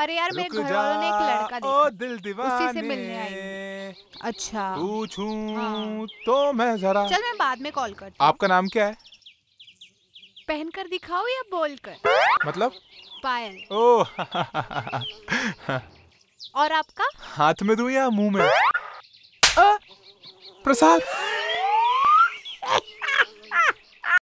अरे यार मेरे घर वालों ने एक लड़का देखा ओ दिल दीवाने उसी से मिलने आई अच्छा पूछूं हाँ। तो मैं जरा चल मैं बाद में कॉल करती आपका नाम क्या है पहन कर दिखाओ या बोल कर मतलब पायल ओ और आपका हाथ में दूं या मुंह में प्रसाद